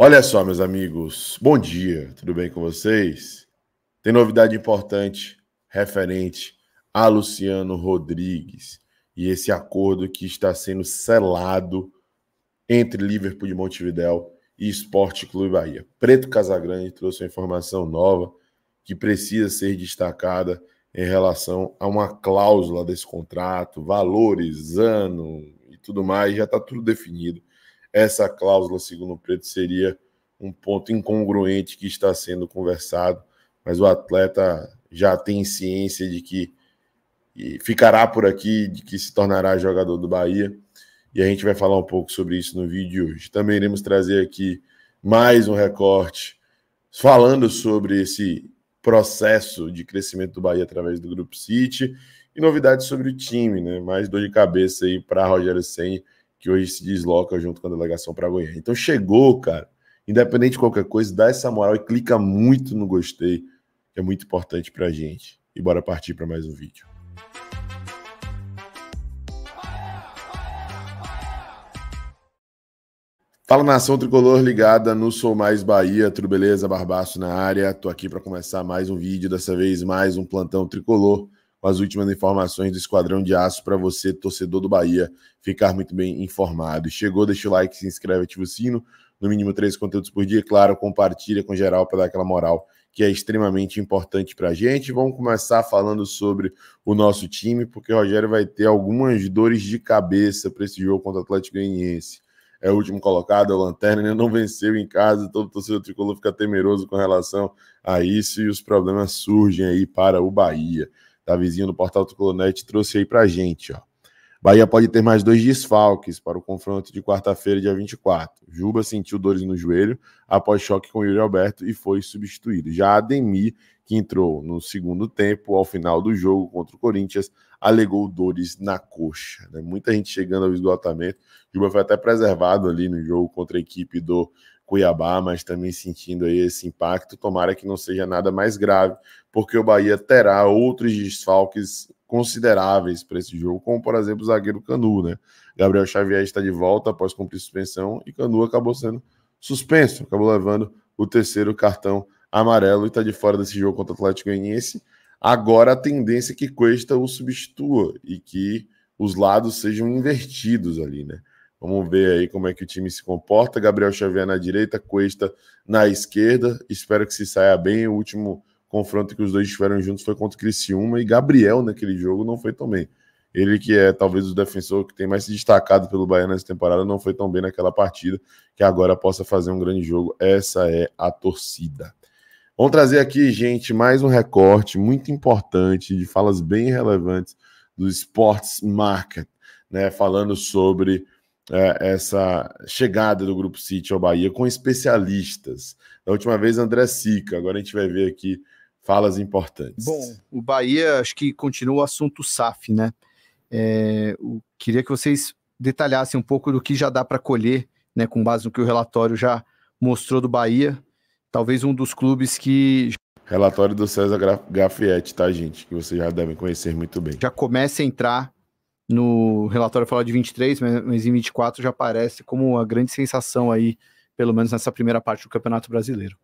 Olha só, meus amigos, bom dia, tudo bem com vocês? Tem novidade importante referente a Luciano Rodrigues e esse acordo que está sendo selado entre Liverpool de Montevidéu e Esporte Clube Bahia. Preto Casagrande trouxe uma informação nova que precisa ser destacada em relação a uma cláusula desse contrato, valores, ano e tudo mais, já está tudo definido essa cláusula, segundo o Preto, seria um ponto incongruente que está sendo conversado, mas o atleta já tem ciência de que ficará por aqui, de que se tornará jogador do Bahia, e a gente vai falar um pouco sobre isso no vídeo de hoje. Também iremos trazer aqui mais um recorte falando sobre esse processo de crescimento do Bahia através do Grupo City e novidades sobre o time, né? Mais dor de cabeça aí para Rogério Senna que hoje se desloca junto com a delegação para Goiânia. Então chegou, cara, independente de qualquer coisa, dá essa moral e clica muito no gostei, que é muito importante para a gente. E bora partir para mais um vídeo. Fala nação tricolor ligada no Sou Mais Bahia, tudo beleza? Barbaço na área, tô aqui para começar mais um vídeo, dessa vez mais um plantão tricolor com as últimas informações do Esquadrão de Aço para você, torcedor do Bahia, ficar muito bem informado. Chegou, deixa o like, se inscreve, ativa o sino, no mínimo três conteúdos por dia, claro, compartilha com geral para dar aquela moral que é extremamente importante para a gente. Vamos começar falando sobre o nosso time, porque o Rogério vai ter algumas dores de cabeça para esse jogo contra o Atlético Goianiense. É o último colocado, é o Lanterna, ainda né? não venceu em casa, todo torcedor tricolor fica temeroso com relação a isso e os problemas surgem aí para o Bahia vizinho do Portal Tucolonete trouxe aí pra gente, ó. Bahia pode ter mais dois desfalques para o confronto de quarta-feira, dia 24. Juba sentiu dores no joelho após choque com Yuri Alberto e foi substituído. Já Ademir, que entrou no segundo tempo, ao final do jogo contra o Corinthians, alegou dores na coxa. Né? Muita gente chegando ao esgotamento. Juba foi até preservado ali no jogo contra a equipe do Cuiabá, mas também sentindo aí esse impacto. Tomara que não seja nada mais grave, porque o Bahia terá outros desfalques consideráveis para esse jogo, como por exemplo o zagueiro Canu, né? Gabriel Xavier está de volta após cumprir suspensão e Canu acabou sendo suspenso, acabou levando o terceiro cartão amarelo e está de fora desse jogo contra o Atlético Goianiense. Agora a tendência é que Cuesta o substitua e que os lados sejam invertidos ali, né? Vamos ver aí como é que o time se comporta. Gabriel Xavier na direita, Cuesta na esquerda. Espero que se saia bem. O último confronto que os dois tiveram juntos foi contra o Criciúma e Gabriel naquele jogo não foi tão bem. Ele que é talvez o defensor que tem mais se destacado pelo Bahia nessa temporada, não foi tão bem naquela partida, que agora possa fazer um grande jogo. Essa é a torcida. Vamos trazer aqui, gente, mais um recorte muito importante de falas bem relevantes do Sports Market, né, falando sobre é, essa chegada do Grupo City ao Bahia com especialistas. Da última vez, André Sica, agora a gente vai ver aqui falas importantes. Bom, o Bahia, acho que continua o assunto SAF, né? É, eu queria que vocês detalhassem um pouco do que já dá para colher, né, com base no que o relatório já mostrou do Bahia. Talvez um dos clubes que. Relatório do César Gafietti, tá, gente? Que vocês já devem conhecer muito bem. Já começa a entrar no relatório fala de 23, mas em 24 já aparece como a grande sensação aí, pelo menos nessa primeira parte do Campeonato Brasileiro.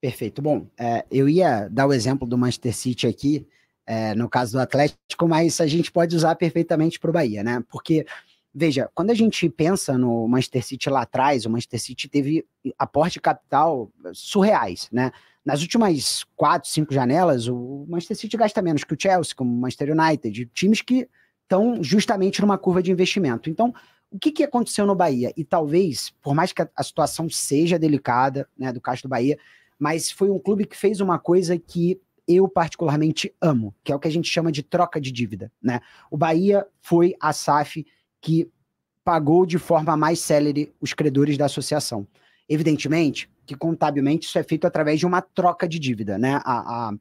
Perfeito. Bom, é, eu ia dar o exemplo do Manchester City aqui, é, no caso do Atlético, mas a gente pode usar perfeitamente para o Bahia, né? Porque, veja, quando a gente pensa no Manchester City lá atrás, o Manchester City teve aporte de capital surreais, né? Nas últimas quatro, cinco janelas, o Manchester City gasta menos que o Chelsea, como o Manchester United, times que estão justamente numa curva de investimento. Então, o que, que aconteceu no Bahia? E talvez, por mais que a, situação seja delicada, né, do caso do Bahia, mas foi um clube que fez uma coisa que eu particularmente amo, que é o que a gente chama de troca de dívida, né? O Bahia foi a SAF que pagou de forma mais célere os credores da associação. Evidentemente que contabilmente isso é feito através de uma troca de dívida, né? A, a,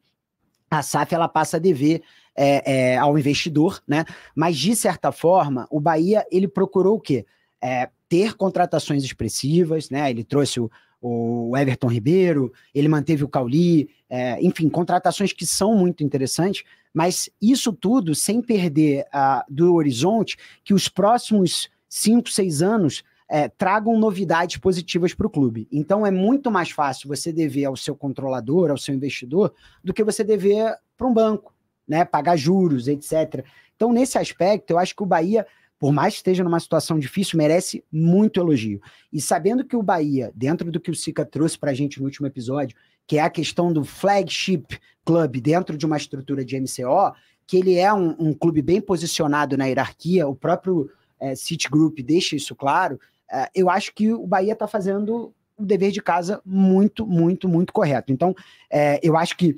a SAF ela passa a dever é, é, ao investidor, né? Mas de certa forma, o Bahia ele procurou o quê? É, ter contratações expressivas, né? Ele trouxe o, o Everton Ribeiro, ele manteve o Cauli, é, enfim, contratações que são muito interessantes, mas isso tudo sem perder a, do horizonte que os próximos cinco, seis anos é, tragam novidades positivas para o clube. Então é muito mais fácil você dever ao seu controlador, ao seu investidor, do que você dever para um banco, né? Pagar juros, etc. Então, nesse aspecto, eu acho que o Bahia, por mais que esteja numa situação difícil, merece muito elogio. E sabendo que o Bahia, dentro do que o Sica trouxe para a gente no último episódio, que é a questão do flagship club dentro de uma estrutura de MCO, que ele é um, um clube bem posicionado na hierarquia, o próprio é, Citigroup deixa isso claro, é, eu acho que o Bahia está fazendo o dever de casa muito, muito, muito correto. Então, é, eu acho que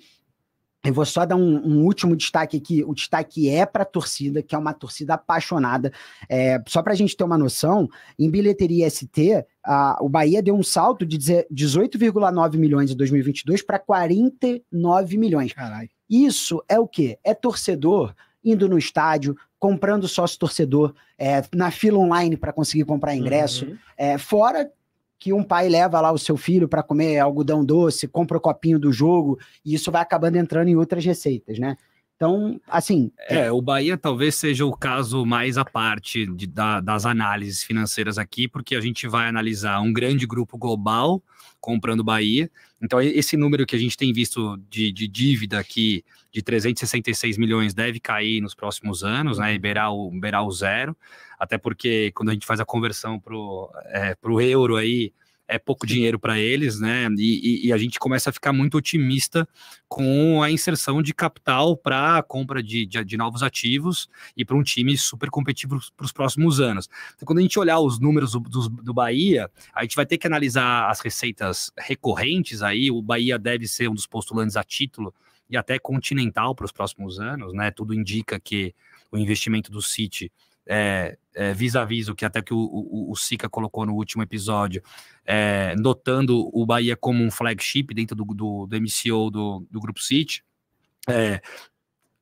eu vou só dar um, um, último destaque aqui. O destaque é para a torcida, que é uma torcida apaixonada. É, só para a gente ter uma noção, em bilheteria ST, a, o Bahia deu um salto de 18,9 milhões em 2022 para 49 milhões. Carai. Isso é o quê? É torcedor indo no estádio, comprando sócio torcedor, é, na fila online para conseguir comprar ingresso, uhum. é, fora que um pai leva lá o seu filho para comer algodão doce, compra o copinho do jogo, e isso vai acabando entrando em outras receitas, né? Então, assim. É, o Bahia talvez seja o caso mais à parte de, da, das análises financeiras aqui, porque a gente vai analisar um grande grupo global comprando Bahia. Então, esse número que a gente tem visto de, de dívida aqui, de 366 milhões, deve cair nos próximos anos, né? E beirar o, o zero. Até porque quando a gente faz a conversão para o é, euro aí, é pouco dinheiro para eles, né? E, e, e, a gente começa a ficar muito otimista com a inserção de capital para a compra de, de, de, novos ativos e para um time super competitivo para os próximos anos. Então, quando a gente olhar os números do, do, do, Bahia, a gente vai ter que analisar as receitas recorrentes aí. O Bahia deve ser um dos postulantes a título e até continental para os próximos anos, né? Tudo indica que o investimento do City é, é, vis a vis o que até que o, Sica colocou no último episódio, é, notando o Bahia como um flagship dentro do, do, do MCO do, do Grupo City, é,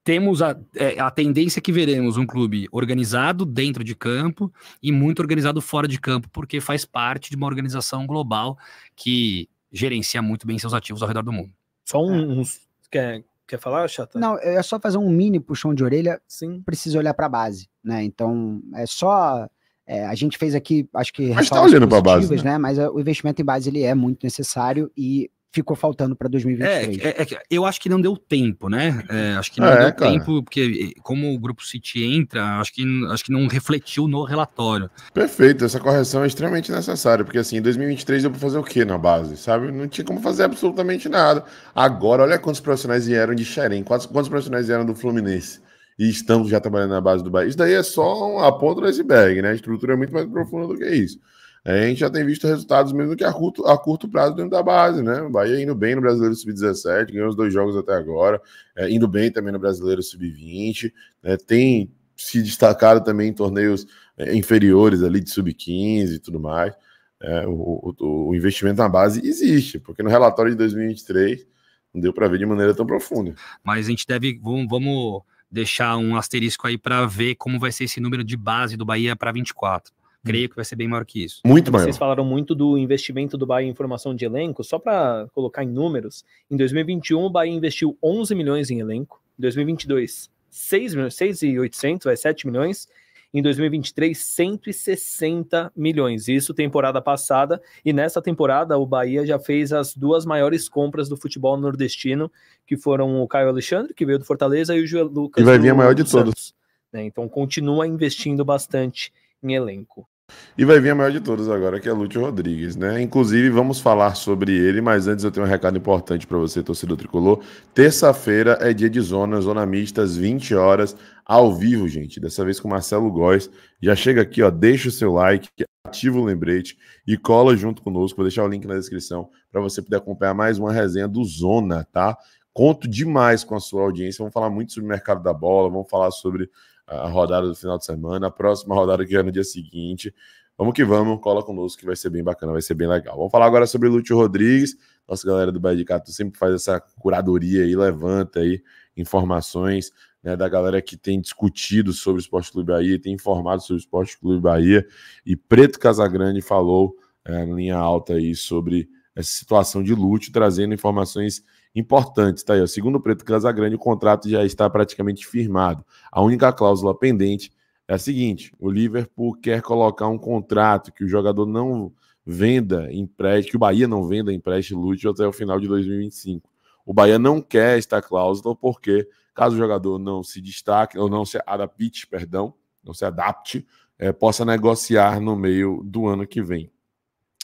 temos a, é, a tendência que veremos um clube organizado dentro de campo e muito organizado fora de campo, porque faz parte de uma organização global que gerencia muito bem seus ativos ao redor do mundo. Só é. uns, é. Quer falar, Chata? Não, é só fazer um mini puxão de orelha. Sim. Precisa olhar para a base, né? Então, é só. É, a gente fez aqui, acho que. Mas está olhando para a base. Né? Né? Mas é, o investimento em base ele é muito necessário e ficou faltando para 2023. É, é, é, é, eu acho que não deu tempo, né? É, acho que não é, deu cara. tempo, porque como o grupo City entra, acho que, acho que não refletiu no relatório. Perfeito, essa correção é extremamente necessária, porque assim, em 2023 deu para fazer o quê na base, sabe? Não tinha como fazer absolutamente nada. Agora, olha quantos profissionais vieram de Xerém, quantos, quantos profissionais vieram do Fluminense. E estamos já trabalhando na base do Bahia. Isso daí é só a ponta do iceberg, né? A estrutura é muito mais profunda do que isso a gente já tem visto resultados mesmo que a curto, a curto prazo dentro da base, né? O Bahia indo bem no Brasileiro Sub-17, ganhou os dois jogos até agora, é, indo bem também no Brasileiro Sub-20, né? tem se destacado também em torneios é, inferiores ali de Sub-15 e tudo mais. É, o, o, o, investimento na base existe, porque no relatório de 2023 não deu para ver de maneira tão profunda. Mas a gente deve, vamos, vamos deixar um asterisco aí para ver como vai ser esse número de base do Bahia para 24. Creio hum. que vai ser bem maior que isso. Muito maior. Vocês falaram muito do investimento do Bahia em formação de elenco. Só para colocar em números, em 2021 o Bahia investiu 11 milhões em elenco. Em 2022, 6 milhões, 6,800, vai 7 milhões. Em 2023, 160 milhões. Isso temporada passada. E nessa temporada, o Bahia já fez as duas maiores compras do futebol nordestino, que foram o Caio Alexandre, que veio do Fortaleza, e o João Lucas. E vai vir a maior de todos. Né? Então, continua investindo bastante em elenco. E vai vir a maior de todas agora, que é Lúcio Rodrigues, né? Inclusive, vamos falar sobre ele, mas antes eu tenho um recado importante para você, torcedor tricolor. Terça-feira é dia de zona, zona mista, às 20 horas, ao vivo, gente. Dessa vez com Marcelo Góes. Já chega aqui, ó, deixa o seu like, ativa o lembrete e cola junto conosco. Vou deixar o link na descrição para você poder acompanhar mais uma resenha do Zona, tá? Conto demais com a sua audiência. Vamos falar muito sobre o mercado da bola, vamos falar sobre a rodada do final de semana, a próxima rodada que é no dia seguinte. Vamos que vamos, cola conosco que vai ser bem bacana, vai ser bem legal. Vamos falar agora sobre Lúcio Rodrigues. Nossa galera do Bahia de Cato sempre faz essa curadoria e levanta aí informações né, da galera que tem discutido sobre o Esporte Clube Bahia, tem informado sobre o Esporte Clube Bahia. E Preto Casagrande falou é, na linha alta aí sobre essa situação de Lúcio, trazendo informações importantes. Tá aí, ó. segundo o Preto Casagrande, o contrato já está praticamente firmado. A única cláusula pendente é a seguinte: o Liverpool quer colocar um contrato que o jogador não venda empréstimo, que o Bahia não venda empréstimo lute até o final de 2025. O Bahia não quer esta cláusula porque caso o jogador não se destaque ou não se adapte, perdão, não se adapte, é, possa negociar no meio do ano que vem.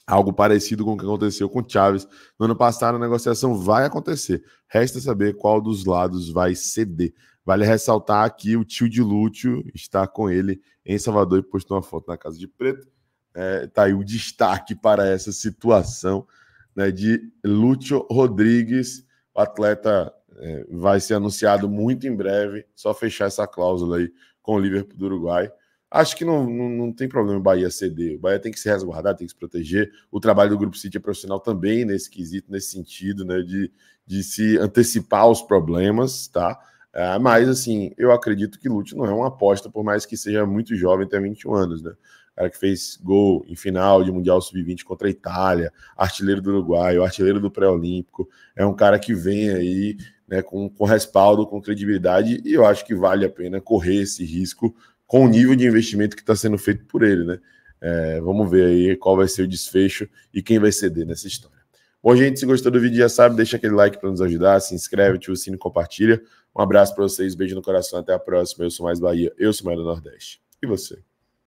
Algo parecido com o que aconteceu com Chaves no ano passado, a negociação vai acontecer. Resta saber qual dos lados vai ceder. Vale ressaltar que o tio de Lúcio está com ele em Salvador e postou uma foto na casa de preto. É, tá aí o destaque para essa situação né, de Lúcio Rodrigues. O atleta é, vai ser anunciado muito em breve. Só fechar essa cláusula aí com o Liverpool do Uruguai. Acho que não, não, não tem problema o Bahia ceder. O Bahia tem que se resguardar, tem que se proteger. O trabalho do Grupo City é profissional também nesse quesito, nesse sentido, né? De, de se antecipar aos problemas, tá? Ah, mas, assim, eu acredito que Lute não é uma aposta, por mais que seja muito jovem, tem 21 anos, né? cara que fez gol em final de Mundial Sub-20 contra a Itália, artilheiro do Uruguai, artilheiro do Pré-Olímpico, é um cara que vem aí né, com, com respaldo, com credibilidade, e eu acho que vale a pena correr esse risco com o nível de investimento que está sendo feito por ele, né? É, vamos ver aí qual vai ser o desfecho e quem vai ceder nessa história. Bom, gente, se gostou do vídeo, já sabe, deixa aquele like para nos ajudar, se inscreve, ativa o sino, compartilha. Um abraço para vocês, beijo no coração, até a próxima. Eu sou mais Bahia, eu sou mais do Nordeste. E você?